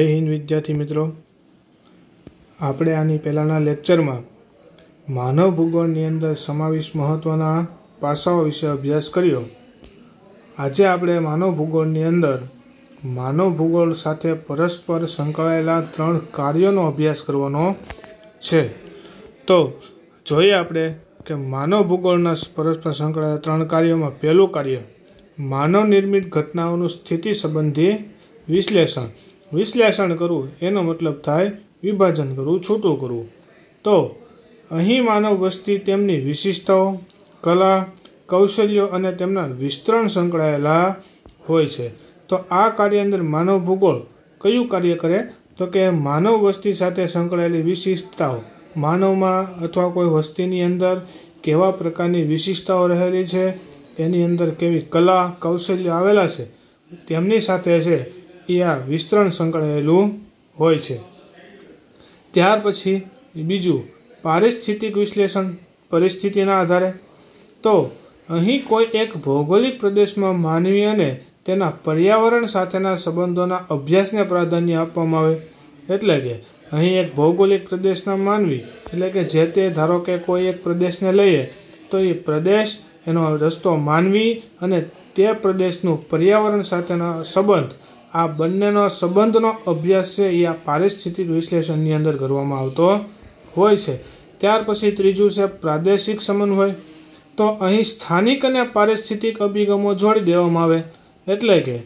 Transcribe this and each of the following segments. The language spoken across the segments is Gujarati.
જય હિન્દ વિદ્યાર્થી મિત્રો આપણે આની પહેલાંના લેક્ચરમાં માનવ ભૂગોળની અંદર સમાવેશ મહત્ત્વના પાસાઓ વિશે અભ્યાસ કર્યો આજે આપણે માનવ ભૂગોળની અંદર માનવ ભૂગોળ સાથે પરસ્પર સંકળાયેલા ત્રણ કાર્યોનો અભ્યાસ કરવાનો છે તો જોઈએ આપણે કે માનવ ભૂગોળના પરસ્પર સંકળાયેલા ત્રણ કાર્યોમાં પહેલું કાર્ય માનવ નિર્મિત ઘટનાઓનું સ્થિતિ સંબંધી વિશ્લેષણ વિશ્લેષણ કરવું એનો મતલબ થાય વિભાજન કરવું છૂટું કરવું તો અહીં માનવ વસ્તી તેમની વિશિષ્ટતાઓ કલા કૌશલ્યો અને તેમના વિસ્તરણ સંકળાયેલા હોય છે તો આ કાર્ય અંદર માનવ ભૂગોળ કયું કાર્ય કરે તો કે માનવ વસ્તી સાથે સંકળાયેલી વિશિષ્ટતાઓ માનવમાં અથવા કોઈ વસ્તીની અંદર કેવા પ્રકારની વિશિષ્ટતાઓ રહેલી છે એની અંદર કેવી કલા કૌશલ્ય આવેલા છે તેમની સાથે છે એ આ વિસ્તરણ સંકળાયેલું હોય છે ત્યાર પછી બીજું પારિસ્થિતિક વિશ્લેષણ પરિસ્થિતિના આધારે તો અહીં કોઈ એક ભૌગોલિક પ્રદેશમાં માનવી અને તેના પર્યાવરણ સાથેના સંબંધોના અભ્યાસને પ્રાધાન્ય આપવામાં આવે એટલે કે અહીં એક ભૌગોલિક પ્રદેશના માનવી એટલે કે જે તે ધારો કે કોઈ એક પ્રદેશને લઈએ તો એ પ્રદેશ એનો રસ્તો માનવી અને તે પ્રદેશનું પર્યાવરણ સાથેના સંબંધ આ બંનેનો સંબંધનો અભ્યાસ છે એ આ પારિસ્થિતિક વિશ્લેષણની અંદર કરવામાં આવતો હોય છે ત્યાર પછી ત્રીજું છે પ્રાદેશિક સમન્વય તો અહીં સ્થાનિક અને પારિસ્થિતિક અભિગમો જોડી દેવામાં આવે એટલે કે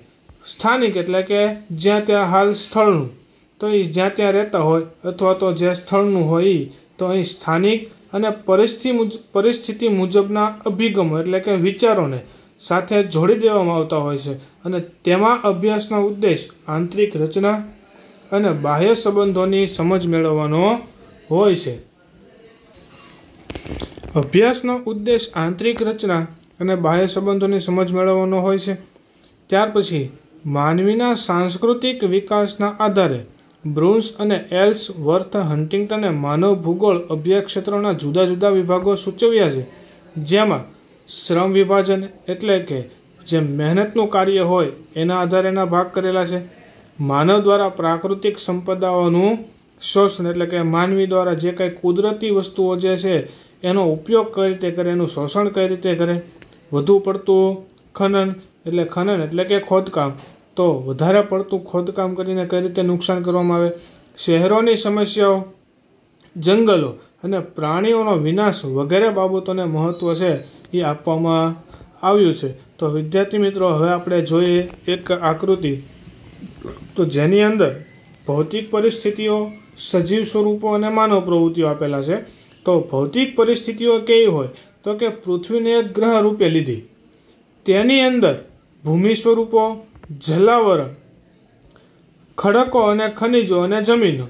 સ્થાનિક એટલે કે જ્યાં ત્યાં હાલ સ્થળનું તો એ જ્યાં ત્યાં રહેતા હોય અથવા તો જે સ્થળનું હોય એ તો અહીં સ્થાનિક અને પરિસ્થિતિ પરિસ્થિતિ મુજબના અભિગમો એટલે કે વિચારોને સાથે જોડી દેવામાં આવતા હોય છે અને તેમાં અભ્યાસનો ઉદ્દેશ આંતરિક રચના અને બાહ્ય સંબંધોની સમજ મેળવવાનો હોય છે અભ્યાસનો ઉદ્દેશ આંતરિક રચના અને બાહ્ય સંબંધોની સમજ મેળવવાનો હોય છે ત્યાર પછી માનવીના સાંસ્કૃતિક વિકાસના આધારે બ્રુન્સ અને એલ્સ વર્થ હન્ટિંગ્ટને માનવ ભૂગોળ અભ્યાસ ક્ષેત્રના જુદા જુદા વિભાગો સૂચવ્યા છે જેમાં શ્રમ વિભાજન એટલે કે જે મહેનતનું કાર્ય હોય એના આધારે એના ભાગ કરેલા છે માનવ દ્વારા પ્રાકૃતિક સંપદાઓનું શોષણ એટલે કે માનવી દ્વારા જે કંઈ કુદરતી વસ્તુઓ જે છે એનો ઉપયોગ કઈ રીતે કરે એનું શોષણ કઈ રીતે કરે વધુ પડતું ખનન એટલે ખનન એટલે કે ખોદકામ તો વધારે પડતું ખોદકામ કરીને કઈ રીતે નુકસાન કરવામાં આવે શહેરોની સમસ્યાઓ જંગલો અને પ્રાણીઓનો વિનાશ વગેરે બાબતોને મહત્ત્વ છે એ આપવામાં આવ્યું છે તો વિદ્યાર્થી મિત્રો હવે આપણે જોઈએ એક આકૃતિ તો જેની અંદર ભૌતિક પરિસ્થિતિઓ સજીવ સ્વરૂપો અને માનવ પ્રવૃત્તિઓ આપેલા છે તો ભૌતિક પરિસ્થિતિઓ કેવી હોય તો કે પૃથ્વીને એક ગ્રહ રૂપે લીધી તેની અંદર ભૂમિ સ્વરૂપો જલાવરણ ખડકો અને ખનિજો અને જમીનો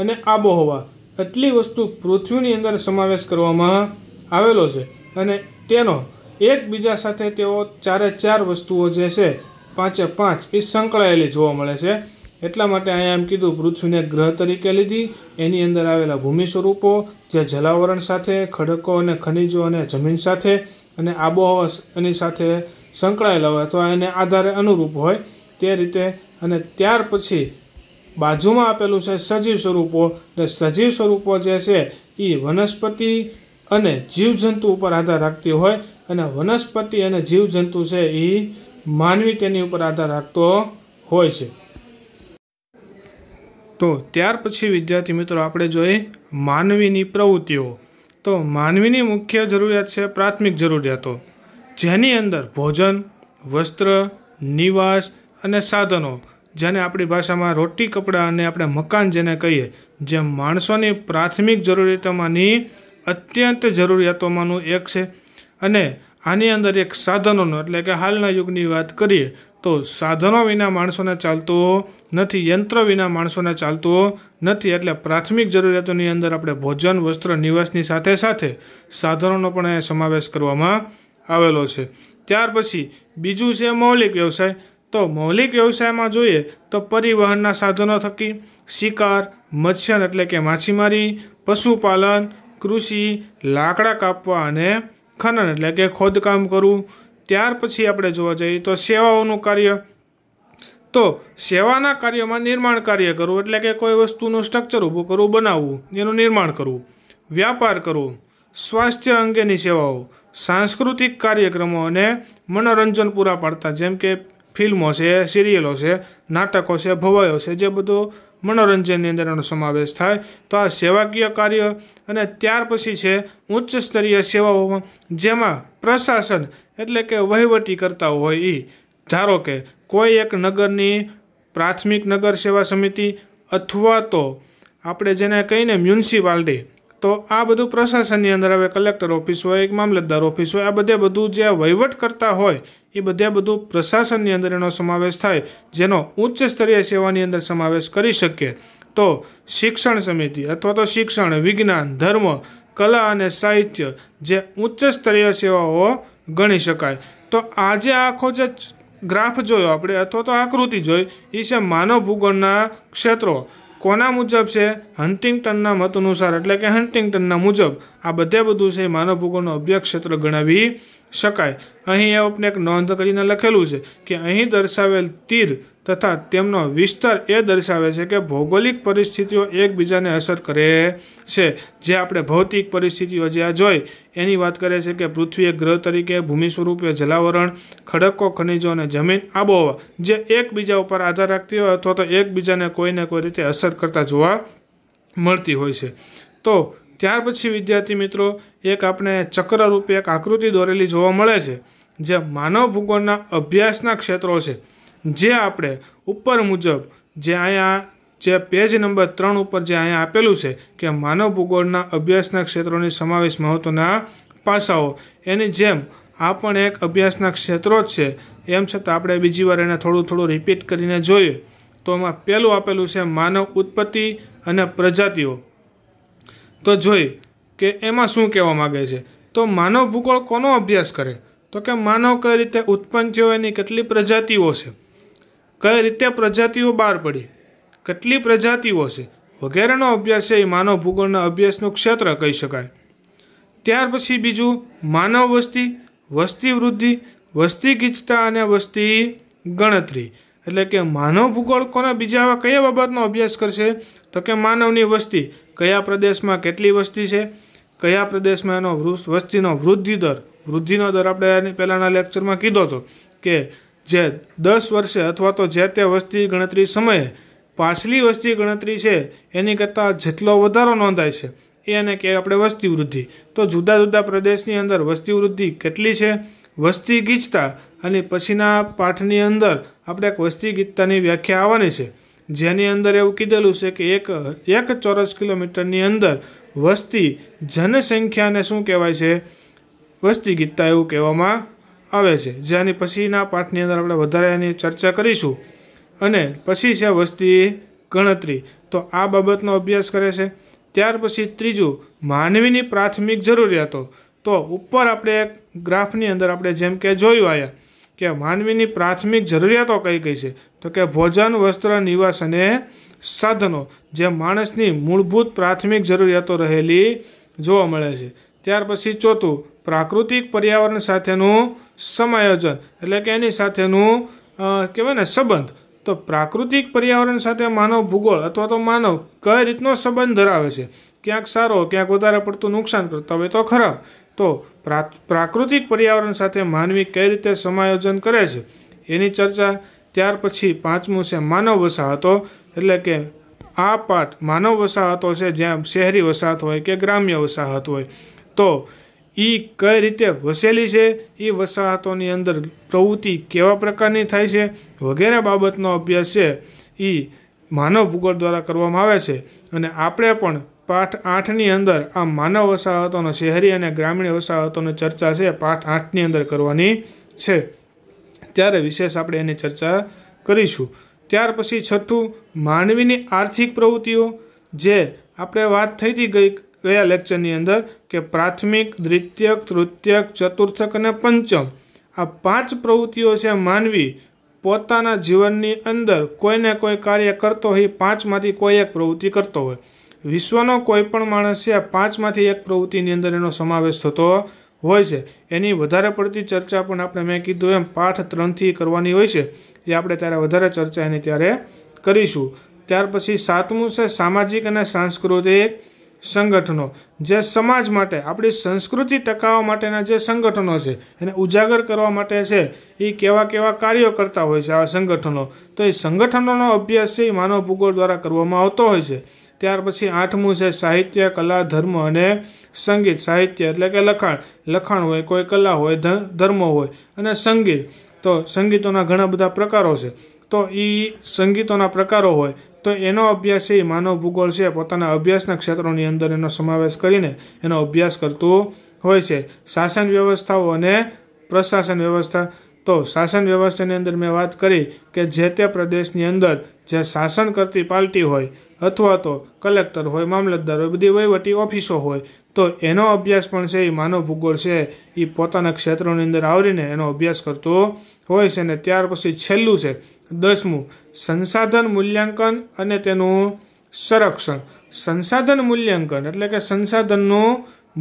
અને આબોહવા આટલી વસ્તુ પૃથ્વીની અંદર સમાવેશ કરવામાં આવેલો છે અને તેનો એકબીજા સાથે તેઓ ચારે ચાર વસ્તુઓ જે છે પાંચે પાંચ એ સંકળાયેલી જોવા મળે છે એટલા માટે અહીંયા એમ કીધું પૃથ્વીને ગ્રહ તરીકે લીધી એની અંદર આવેલા ભૂમિ સ્વરૂપો જે જલાવરણ સાથે ખડકો અને ખનિજો અને જમીન સાથે અને આબોહવા એની સાથે સંકળાયેલા હોય અથવા એને આધારે અનુરૂપ હોય તે રીતે અને ત્યાર પછી બાજુમાં આપેલું છે સજીવ સ્વરૂપો એટલે સજીવ સ્વરૂપો જે છે એ વનસ્પતિ અને જીવજંતુ ઉપર આધાર રાખતી હોય અને વનસ્પતિ અને જીવજંતુ છે એ માનવી તેની ઉપર આધાર રાખતો હોય છે તો ત્યાર પછી વિદ્યાર્થી મિત્રો આપણે જોઈએ માનવીની પ્રવૃત્તિઓ તો માનવીની મુખ્ય જરૂરિયાત છે પ્રાથમિક જરૂરિયાતો જેની અંદર ભોજન વસ્ત્ર નિવાસ અને સાધનો જેને આપણી ભાષામાં રોટી કપડાં અને આપણે મકાન જેને કહીએ જે માણસોની પ્રાથમિક જરૂરિયાતોમાંની અત્યંત જરૂરિયાતોમાંનું એક છે અને આની અંદર એક સાધનોનો એટલે કે હાલના યુગની વાત કરીએ તો સાધનો વિના માણસોને ચાલતો નથી યંત્ર વિના માણસોને ચાલતો નથી એટલે પ્રાથમિક જરૂરિયાતોની અંદર આપણે ભોજન વસ્ત્ર નિવાસની સાથે સાથે સાધનોનો પણ સમાવેશ કરવામાં આવેલો છે ત્યાર પછી બીજું છે મૌલિક વ્યવસાય તો મૌલિક વ્યવસાયમાં જોઈએ તો પરિવહનના સાધનો થકી શિકાર મત્સ્યન એટલે કે માછીમારી પશુપાલન કૃષિ લાકડા કાપવા અને ખનન એટલે કે ખોદકામ કરવું ત્યાર પછી આપણે જોવા જઈએ તો સેવાઓનું કાર્ય તો સેવાના કાર્યમાં નિર્માણ કાર્ય કરવું એટલે કે કોઈ વસ્તુનું સ્ટ્રક્ચર ઊભું કરવું બનાવવું એનું નિર્માણ કરવું વ્યાપાર કરવો સ્વાસ્થ્ય અંગેની સેવાઓ સાંસ્કૃતિક કાર્યક્રમો અને મનોરંજન પૂરા પાડતા જેમ કે ફિલ્મો છે સિરિયલો છે નાટકો છે ભવાયો છે જે બધું મનોરંજનની અંદર એનો સમાવેશ થાય તો આ સેવાકીય કાર્ય અને ત્યાર પછી છે ઉચ્ચ સ્તરીય સેવાઓમાં જેમાં પ્રશાસન એટલે કે વહીવટી કરતા હોય એ ધારો કે કોઈ એક નગરની પ્રાથમિક નગર સેવા સમિતિ અથવા તો આપણે જેને કહીને મ્યુનિસિપાલિટી તો આ બધું પ્રશાસનની અંદર હવે કલેક્ટર ઓફિસ હોય એક મામલતદાર ઓફિસ હોય આ બધે બધું જે વહીવટ કરતા હોય એ બધા બધું પ્રશાસનની અંદર એનો સમાવેશ થાય જેનો ઉચ્ચ સ્તરીય સેવાની અંદર સમાવેશ કરી શકીએ તો શિક્ષણ સમિતિ અથવા તો શિક્ષણ વિજ્ઞાન ધર્મ કલા અને સાહિત્ય જે ઉચ્ચ સ્તરીય સેવાઓ ગણી શકાય તો આજે આખો જે ગ્રાફ જોયો આપણે અથવા તો આકૃતિ જોઈ એ છે માનવ ભૂગોળના ક્ષેત્રો કોના મુજબ છે હન્ટિંગ્ટનના મત અનુસાર એટલે કે હન્ટિંગ્ટનના મુજબ આ બધે બધું છે માનવ ભૂગોળનો અભ્યાસ ક્ષેત્ર ગણાવી શકાય અહીં એ ઉપને એક નોંધ કરીને લખેલું છે કે અહીં દર્શાવેલ તીર તથા તેમનો વિસ્તાર એ દર્શાવે છે કે ભૌગોલિક પરિસ્થિતિઓ એકબીજાને અસર કરે છે જે આપણે ભૌતિક પરિસ્થિતિઓ જ્યાં જોઈ એની વાત કરે છે કે પૃથ્વી એક ગ્રહ તરીકે ભૂમિ સ્વરૂપે જલાવરણ ખડકો ખનિજો અને જમીન આબોહવા જે એકબીજા ઉપર આધાર રાખતી હોય અથવા તો એકબીજાને કોઈને કોઈ રીતે અસર કરતા જોવા મળતી હોય છે તો ત્યાર પછી વિદ્યાર્થી મિત્રો એક આપણે ચક્રરૂપે એક આકૃતિ દોરેલી જોવા મળે છે જે માનવ ભૂગોળના અભ્યાસના ક્ષેત્રો છે જે આપણે ઉપર મુજબ જે અહીંયા જે પેજ નંબર ત્રણ ઉપર જે અહીંયા આપેલું છે કે માનવ ભૂગોળના અભ્યાસના ક્ષેત્રોની સમાવેશ મહત્ત્વના પાસાઓ એની જેમ આ પણ એક અભ્યાસના ક્ષેત્રો જ છે એમ છતાં આપણે બીજી વાર એને થોડું થોડું રિપીટ કરીને જોઈએ તો એમાં પહેલું આપેલું છે માનવ ઉત્પત્તિ અને પ્રજાતિઓ તો જોઈ કે એમાં શું કહેવા માગે છે તો માનવ ભૂગોળ કોનો અભ્યાસ કરે તો કે માનવ કઈ રીતે ઉત્પન્ન થયો એની કેટલી પ્રજાતિઓ છે કઈ રીતે પ્રજાતિઓ બહાર પડી કેટલી પ્રજાતિઓ છે વગેરેનો અભ્યાસ છે એ માનવ ભૂગોળના અભ્યાસનું ક્ષેત્ર કહી શકાય ત્યાર પછી બીજું માનવ વસ્તી વસ્તી વૃદ્ધિ વસ્તી ગીચતા અને વસ્તી ગણતરી એટલે કે માનવ ભૂગોળ કોના બીજા આવા કયા બાબતનો અભ્યાસ કરશે તો કે માનવની વસ્તી કયા પ્રદેશમાં કેટલી વસ્તી છે કયા પ્રદેશમાં એનો વસ્તીનો વૃદ્ધિ દર વૃદ્ધિનો દર આપણે એની પહેલાંના લેક્ચરમાં કીધો હતો કે જે દસ વર્ષે અથવા તો જે તે વસ્તી ગણતરી સમયે પાછલી વસ્તી ગણતરી છે એની કરતાં જેટલો વધારો નોંધાય છે એ અને કે આપણે વસ્તી વૃદ્ધિ તો જુદા જુદા પ્રદેશની અંદર વસ્તી વૃદ્ધિ કેટલી છે વસ્તી ગીચતા અને પછીના પાઠની અંદર આપણે એક વસ્તી ગીચતાની વ્યાખ્યા આવવાની છે જેની અંદર એવું કીધેલું છે કે એક એક ચોરસ કિલોમીટરની અંદર વસ્તી જનસંખ્યાને શું કહેવાય છે વસ્તી ગીતતા એવું કહેવામાં આવે છે જેની પછીના પાઠની અંદર આપણે વધારે એની ચર્ચા કરીશું અને પછી છે વસ્તી ગણતરી તો આ બાબતનો અભ્યાસ કરે છે ત્યાર પછી ત્રીજું માનવીની પ્રાથમિક જરૂરિયાતો તો ઉપર આપણે ગ્રાફની અંદર આપણે જેમ કે જોયું આયા કે માનવીની પ્રાથમિક જરૂરિયાતો કઈ કઈ છે તો કે ભોજન વસ્ત્ર નિવાસ અને સાધનો જે માણસની મૂળભૂત પ્રાથમિક જરૂરિયાતો રહેલી જોવા મળે છે ત્યાર પછી ચોથું પ્રાકૃતિક પર્યાવરણ સાથેનું સમાયોજન એટલે કે એની સાથેનું કહેવાય ને સંબંધ તો પ્રાકૃતિક પર્યાવરણ સાથે માનવ ભૂગોળ અથવા તો માનવ કઈ રીતનો સંબંધ ધરાવે છે ક્યાંક સારો ક્યાંક વધારે પડતું નુકસાન કરતા હોય તો ખરાબ તો પ્રાકૃતિક પર્યાવરણ સાથે માનવી કઈ રીતે સમાયોજન કરે છે એની ચર્ચા ત્યાર પછી પાંચમું છે માનવ વસાહતો એટલે કે આ પાઠ માનવ વસાહતો છે જ્યાં શહેરી વસાહત હોય કે ગ્રામ્ય વસાહત હોય તો એ કઈ રીતે વસેલી છે એ વસાહતોની અંદર પ્રવૃત્તિ કેવા પ્રકારની થાય છે વગેરે બાબતનો અભ્યાસ છે એ માનવ ભૂગોળ દ્વારા કરવામાં આવે છે અને આપણે પણ પાઠ આઠની અંદર આ માનવ વસાહતોનો શહેરી અને ગ્રામીણ વસાહતોની ચર્ચા છે પાઠ આઠની અંદર કરવાની છે ત્યારે વિશેષ આપણે એની ચર્ચા કરીશું ત્યાર પછી છઠ્ઠું માનવીની આર્થિક પ્રવૃત્તિઓ જે આપણે વાત થઈ હતી ગઈ ગયા લેક્ચરની અંદર કે પ્રાથમિક દ્વિતીયક તૃતીયક ચતુર્થક અને પંચમ આ પાંચ પ્રવૃત્તિઓ છે માનવી પોતાના જીવનની અંદર કોઈને કોઈ કાર્ય કરતો હોય પાંચમાંથી કોઈ એક પ્રવૃત્તિ કરતો હોય વિશ્વનો કોઈ પણ માણસ છે પાંચમાંથી એક પ્રવૃત્તિની અંદર એનો સમાવેશ થતો હોય છે એની વધારે પડતી ચર્ચા પણ આપણે મેં કીધું એમ પાઠ ત્રણથી કરવાની હોય છે એ આપણે ત્યારે વધારે ચર્ચા એની ત્યારે કરીશું ત્યાર પછી સાતમું છે સામાજિક અને સાંસ્કૃતિક સંગઠનો જે સમાજ માટે આપણી સંસ્કૃતિ ટકાવવા માટેના જે સંગઠનો છે એને ઉજાગર કરવા માટે છે એ કેવા કેવા કાર્યો કરતા હોય છે આવા સંગઠનો તો એ સંગઠનોનો અભ્યાસ છે એ માનવ ભૂગોળ દ્વારા કરવામાં આવતો હોય છે ત્યાર પછી આઠમું છે સાહિત્ય કલા ધર્મ અને સંગીત સાહિત્ય એટલે કે લખાણ લખાણ હોય કોઈ કલા હોય ધર્મ હોય અને સંગીત તો સંગીતોના ઘણા બધા પ્રકારો છે તો એ સંગીતોના પ્રકારો હોય તો એનો અભ્યાસ એ માનવ ભૂગોળ છે પોતાના અભ્યાસના ક્ષેત્રોની અંદર એનો સમાવેશ કરીને એનો અભ્યાસ કરતું હોય છે શાસન વ્યવસ્થાઓ અને પ્રશાસન વ્યવસ્થા તો શાસન વ્યવસ્થાની અંદર મેં વાત કરી કે જે તે પ્રદેશની અંદર જે શાસન કરતી પાલટી હોય અથવા તો કલેક્ટર હોય મામલતદાર હોય બધી વહીવટી ઓફિસો હોય તો એનો અભ્યાસ પણ છે એ માનવ ભૂગોળ છે એ પોતાના ક્ષેત્રોની અંદર આવરીને એનો અભ્યાસ કરતો હોય છે અને ત્યાર પછી છેલ્લું છે દસમું સંસાધન મૂલ્યાંકન અને તેનું સંરક્ષણ સંસાધન મૂલ્યાંકન એટલે કે સંસાધનનું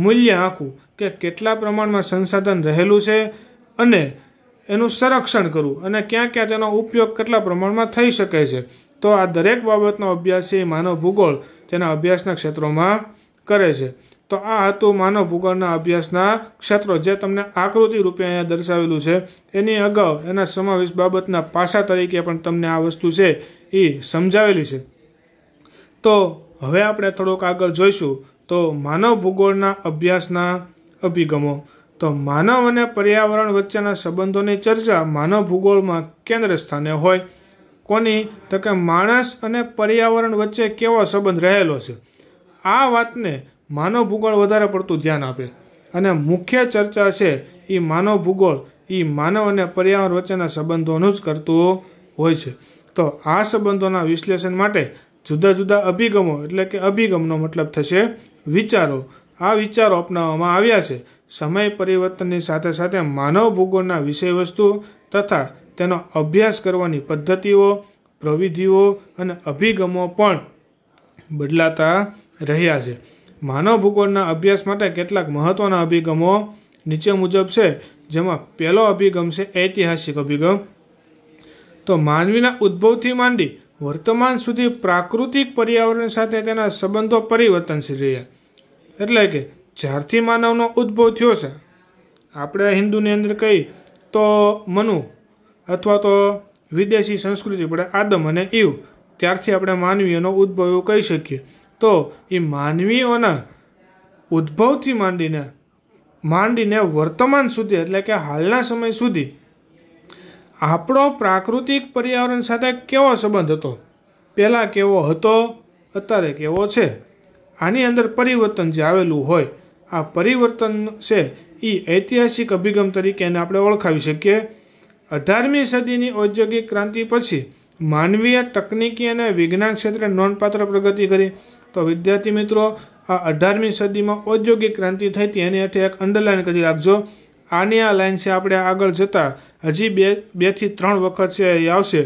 મૂલ્ય આખું કે કેટલા પ્રમાણમાં સંસાધન રહેલું છે અને એનું સંરક્ષણ કરવું અને ક્યાં ક્યાં તેનો ઉપયોગ કેટલા પ્રમાણમાં થઈ શકે છે તો આ દરેક બાબતનો અભ્યાસ એ માનવ ભૂગોળ તેના અભ્યાસના ક્ષેત્રોમાં કરે છે તો આ હતું માનવ ભૂગોળના અભ્યાસના ક્ષેત્રો જે તમને આકૃતિ રૂપે અહીંયા દર્શાવેલું છે એની અગાઉ એના સમાવેશ બાબતના પાસા તરીકે પણ તમને આ વસ્તુ છે એ સમજાવેલી છે તો હવે આપણે થોડોક આગળ જોઈશું તો માનવ ભૂગોળના અભ્યાસના અભિગમો તો માનવ અને પર્યાવરણ વચ્ચેના સંબંધોની ચર્ચા માનવ ભૂગોળમાં કેન્દ્ર સ્થાને હોય કોની તો કે માણસ અને પર્યાવરણ વચ્ચે કેવો સંબંધ રહેલો છે આ વાતને માનવ ભૂગોળ વધારે પડતું ધ્યાન આપે અને મુખ્ય ચર્ચા છે એ માનવ ભૂગોળ એ માનવ અને પર્યાવરણ વચ્ચેના સંબંધોનું જ કરતું હોય છે તો આ સંબંધોના વિશ્લેષણ માટે જુદા જુદા અભિગમો એટલે કે અભિગમનો મતલબ થશે વિચારો આ વિચારો અપનાવવામાં આવ્યા છે સમય પરિવર્તનની સાથે સાથે માનવ ભૂગોળના વિષય વસ્તુ તથા તેનો અભ્યાસ કરવાની પદ્ધતિઓ પ્રવિધિઓ અને અભિગમો પણ બદલાતા રહ્યા છે માનવ ભૂગોળના અભ્યાસ માટે કેટલાક મહત્ત્વના અભિગમો નીચે મુજબ છે જેમાં પહેલો અભિગમ છે ઐતિહાસિક અભિગમ તો માનવીના ઉદ્ભવથી માંડી વર્તમાન સુધી પ્રાકૃતિક પર્યાવરણ સાથે તેના સંબંધો પરિવર્તનશીલ રહ્યા એટલે કે જ્યારથી માનવનો ઉદ્ભવ થયો છે આપણે હિન્દુની અંદર કહી તો મનુ અથવા તો વિદેશી સંસ્કૃતિ પડે આદમ અને ઈવ ત્યારથી આપણે માનવીઓનો ઉદ્ભવ કહી શકીએ તો એ માનવીઓના ઉદ્ભવથી માંડીને માંડીને વર્તમાન સુધી એટલે કે હાલના સમય સુધી આપણો પ્રાકૃતિક પર્યાવરણ સાથે કેવો સંબંધ હતો પહેલાં કેવો હતો અત્યારે કેવો છે આની અંદર પરિવર્તન જે આવેલું હોય આ પરિવર્તન છે એ ઐતિહાસિક અભિગમ તરીકે એને આપણે ઓળખાવી શકીએ અઢારમી સદીની ઔદ્યોગિક ક્રાંતિ પછી માનવીય તકનિકી અને વિજ્ઞાન ક્ષેત્રે નોંધપાત્ર પ્રગતિ કરી તો વિદ્યાર્થી મિત્રો આ અઢારમી સદીમાં ઔદ્યોગિક ક્રાંતિ થઈ હતી એની હેઠળ એક અંડરલાઇન કરી રાખજો આની આ લાઇન છે આપણે આગળ જતાં હજી બે બેથી ત્રણ વખત છે એ આવશે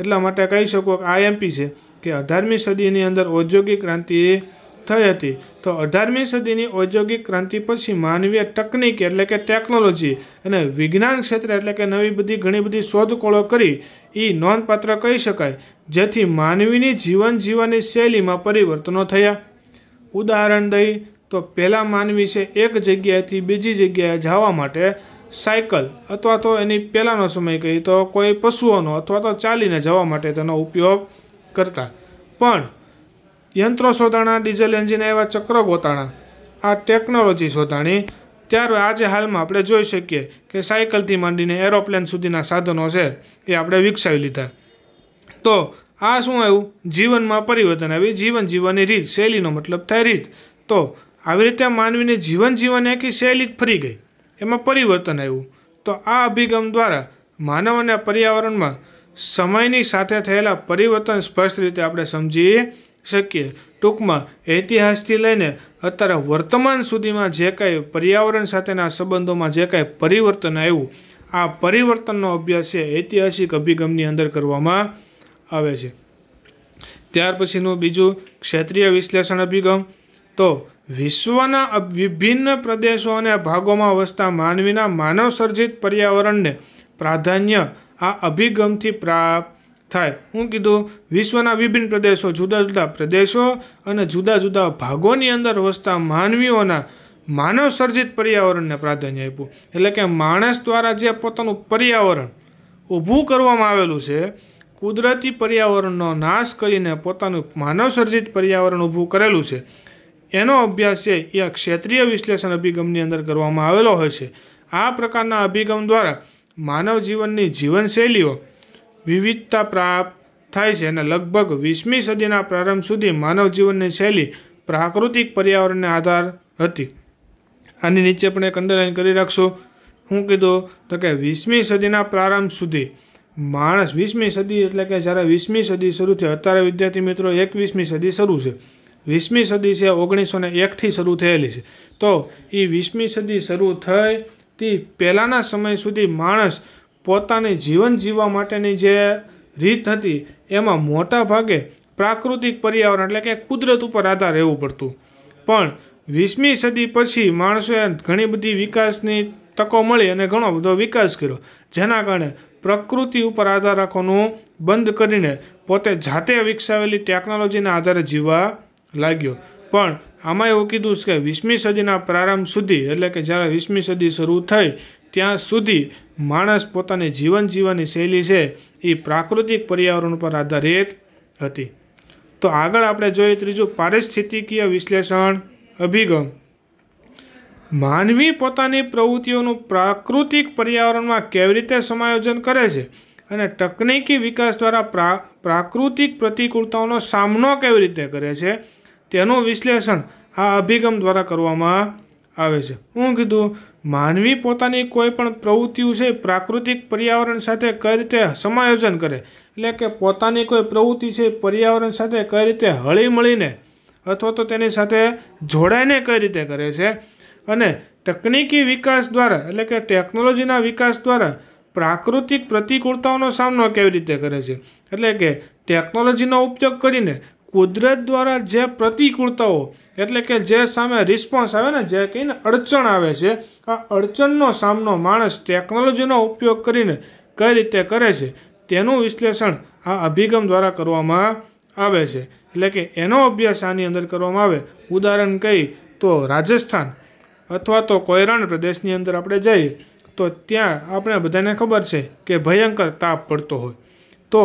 એટલા માટે કહી શકો કે આ એમપી છે કે અઢારમી સદીની અંદર ઔદ્યોગિક ક્રાંતિએ થઈ હતી તો અઢારમી સદીની ઔદ્યોગિક ક્રાંતિ પછી માનવીય તકનીક એટલે કે ટેકનોલોજી અને વિજ્ઞાન ક્ષેત્રે એટલે કે નવી બધી ઘણી બધી શોધખોળો કરી એ નોંધપાત્ર કહી શકાય જેથી માનવીની જીવન જીવવાની શૈલીમાં પરિવર્તનો થયા ઉદાહરણ દઈ તો પહેલાં માનવી છે એક જગ્યાએથી બીજી જગ્યાએ જવા માટે સાયકલ અથવા તો એની પહેલાંનો સમય કહી તો કોઈ પશુઓનો અથવા તો ચાલીને જવા માટે તેનો ઉપયોગ કરતા પણ યંત્રો શોધાણા ડીઝલ એન્જિન એવા ચક્ર ગોતાણા આ ટેકનોલોજી શોધાણી ત્યારે આજે હાલમાં આપણે જોઈ શકીએ કે સાયકલથી માંડીને એરોપ્લેન સુધીના સાધનો છે એ આપણે વિકસાવી લીધા તો આ શું આવ્યું જીવનમાં પરિવર્તન આવી જીવન જીવવાની રીત શૈલીનો મતલબ થાય રીત તો આવી રીતે માનવીની જીવન જીવવાની આખી શૈલી જ ફરી ગઈ એમાં પરિવર્તન આવ્યું તો આ અભિગમ દ્વારા માનવ અને પર્યાવરણમાં સમયની સાથે થયેલા પરિવર્તન સ્પષ્ટ રીતે આપણે સમજી શકીએ ટૂંકમાં ઐતિહાસથી લઈને અત્યારે વર્તમાન સુધીમાં જે કાંઈ પર્યાવરણ સાથેના સંબંધોમાં જે કાંઈ પરિવર્તન આવ્યું આ પરિવર્તનનો અભ્યાસ છે ઐતિહાસિક અભિગમની અંદર કરવામાં આવે છે ત્યાર પછીનું બીજું ક્ષેત્રીય વિશ્લેષણ અભિગમ તો વિશ્વના વિભિન્ન પ્રદેશો અને ભાગોમાં વસતા માનવીના માનવસર્જિત પર્યાવરણને પ્રાધાન્ય આ અભિગમથી પ્રાપ્ત થાય હું કીધું વિશ્વના વિભિન્ન પ્રદેશો જુદા જુદા પ્રદેશો અને જુદા જુદા ભાગોની અંદર વસતા માનવીઓના માનવ સર્જિત પર્યાવરણને પ્રાધાન્ય આપ્યું એટલે કે માણસ દ્વારા જે પોતાનું પર્યાવરણ ઊભું કરવામાં આવેલું છે કુદરતી પર્યાવરણનો નાશ કરીને પોતાનું માનવ સર્જિત પર્યાવરણ ઊભું કરેલું છે એનો અભ્યાસ છે એ આ ક્ષેત્રીય વિશ્લેષણ અભિગમની અંદર કરવામાં આવેલો હોય છે આ પ્રકારના અભિગમ દ્વારા માનવ જીવનની જીવનશૈલીઓ વિવિધતા પ્રાપ્ત થાય છે અને લગભગ વીસમી સદીના પ્રારંભ સુધી માનવ જીવનની શૈલી પ્રાકૃતિક પર્યાવરણને આધાર હતી આની નીચે પણ એક અંડરલાઈન કરી રાખશો હું કીધું તો કે વીસમી સદીના પ્રારંભ સુધી માણસ વીસમી સદી એટલે કે જ્યારે વીસમી સદી શરૂ થઈ અત્યારે વિદ્યાર્થી મિત્રો એકવીસમી સદી શરૂ છે વીસમી સદી છે ઓગણીસો ને એકથી શરૂ થયેલી છે તો એ વીસમી સદી શરૂ થઈ તે પહેલાંના સમય સુધી માણસ પોતાની જીવન જીવવા માટેની જે રીત હતી એમાં મોટા ભાગે પ્રાકૃતિક પર્યાવરણ એટલે કે કુદરત ઉપર આધાર રહેવું પડતું પણ વીસમી સદી પછી માણસોએ ઘણી બધી વિકાસની તકો મળી અને ઘણો બધો વિકાસ કર્યો જેના કારણે પ્રકૃતિ ઉપર આધાર રાખવાનું બંધ કરીને પોતે જાતે વિકસાવેલી ટેકનોલોજીના આધારે જીવવા લાગ્યો પણ આમાં એવું કીધું છે કે વીસમી સદીના પ્રારંભ સુધી એટલે કે જ્યારે વીસમી સદી શરૂ થઈ ત્યાં સુધી માણસ પોતાની જીવન જીવવાની શૈલી છે એ પ્રાકૃતિક પર્યાવરણ પર આધારિત હતી તો આગળ આપણે જોઈએ ત્રીજું પારિસ્થિતિકીય વિશ્લેષણ અભિગમ માનવી પોતાની પ્રવૃત્તિઓનું પ્રાકૃતિક પર્યાવરણમાં કેવી રીતે સમાયોજન કરે છે અને તકનીકી વિકાસ દ્વારા પ્રા પ્રાકૃતિક પ્રતિકૂળતાઓનો સામનો કેવી રીતે કરે છે તેનું વિશ્લેષણ આ અભિગમ દ્વારા કરવામાં આવે છે હું કીધું માનવી પોતાની કોઈ પણ પ્રવૃત્તિઓ છે પ્રાકૃતિક પર્યાવરણ સાથે કઈ રીતે સમાયોજન કરે એટલે કે પોતાની કોઈ પ્રવૃત્તિ છે પર્યાવરણ સાથે કઈ રીતે હળી મળીને અથવા તો તેની સાથે જોડાઈને કઈ રીતે કરે છે અને તકનિકી વિકાસ દ્વારા એટલે કે ટેકનોલોજીના વિકાસ દ્વારા પ્રાકૃતિક પ્રતિકૂળતાઓનો સામનો કેવી રીતે કરે છે એટલે કે ટેકનોલોજીનો ઉપયોગ કરીને કુદરત દ્વારા જે પ્રતિકૂળતાઓ એટલે કે જે સામે રિસ્પોન્સ આવે ને જે કહીને અડચણ આવે છે આ અડચણનો સામનો માણસ ટેકનોલોજીનો ઉપયોગ કરીને કઈ રીતે કરે છે તેનું વિશ્લેષણ આ અભિગમ દ્વારા કરવામાં આવે છે એટલે કે એનો અભ્યાસ આની અંદર કરવામાં આવે ઉદાહરણ કહી તો રાજસ્થાન અથવા તો કોયરાણ પ્રદેશની અંદર આપણે જઈએ તો ત્યાં આપણે બધાને ખબર છે કે ભયંકર તાપ પડતો હોય તો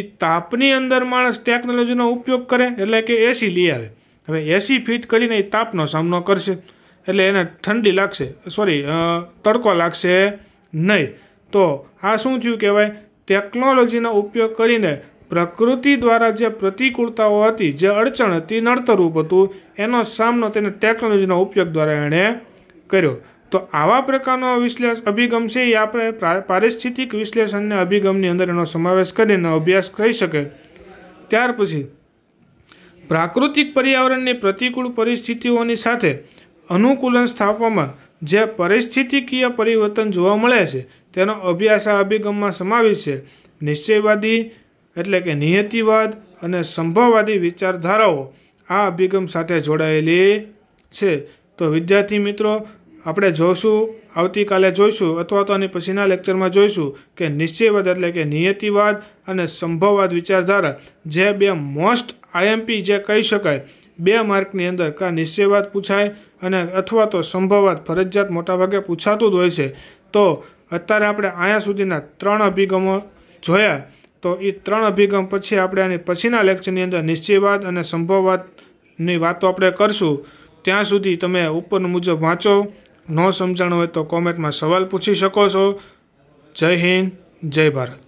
એ તાપની અંદર માણસ ટેકનોલોજીનો ઉપયોગ કરે એટલે કે એસી લઈ આવે હવે એસી ફિટ કરીને એ તાપનો સામનો કરશે એટલે એને ઠંડી લાગશે સોરી તડકો લાગશે નહીં તો આ શું થયું કહેવાય ટેકનોલોજીનો ઉપયોગ કરીને પ્રકૃતિ દ્વારા જે પ્રતિકૂળતાઓ હતી જે અડચણ હતી નડતરૂપ હતું એનો સામનો તેને ટેકનોલોજીનો ઉપયોગ દ્વારા એણે કર્યો તો આવા પ્રકારનો વિશ્લેષ અભિગમ છે એ આપણે પારિસ્થિતિક વિશ્લેષણને અભિગમની અંદર એનો સમાવેશ કરીને અભ્યાસ કરી શકે ત્યાર પછી પ્રાકૃતિક પર્યાવરણની પ્રતિકૂળ પરિસ્થિતિઓની સાથે અનુકૂલન સ્થાપવામાં જે પરિસ્થિતિકીય પરિવર્તન જોવા મળે છે તેનો અભ્યાસ આ અભિગમમાં સમાવેશ છે નિશ્ચયવાદી એટલે કે નિયતિવાદ અને સંભવવાદી વિચારધારાઓ આ અભિગમ સાથે જોડાયેલી છે તો વિદ્યાર્થી મિત્રો આપણે જોશું આવતીકાલે જોઈશું અથવા તો આની પછીના લેક્ચરમાં જોઈશું કે નિશ્ચયવાદ એટલે કે નિયતિવાદ અને સંભવવાદ વિચારધારા જે બે મોસ્ટ આઈએમપી જે કહી શકાય બે માર્કની અંદર કાં નિશ્ચયવાદ પૂછાય અને અથવા તો સંભવવાદ ફરજિયાત મોટાભાગે પૂછાતું જ હોય છે તો અત્યારે આપણે અહીંયા સુધીના ત્રણ અભિગમો જોયા તો એ ત્રણ અભિગમ પછી આપણે આની પછીના લેક્ચરની અંદર નિશ્ચયવાદ અને સંભવવાદની વાતો આપણે કરશું ત્યાં સુધી તમે ઉપરનું મુજબ વાંચો ન સમજાણું હોય તો કોમેન્ટમાં સવાલ પૂછી શકો છો જય હિન્દ જય ભારત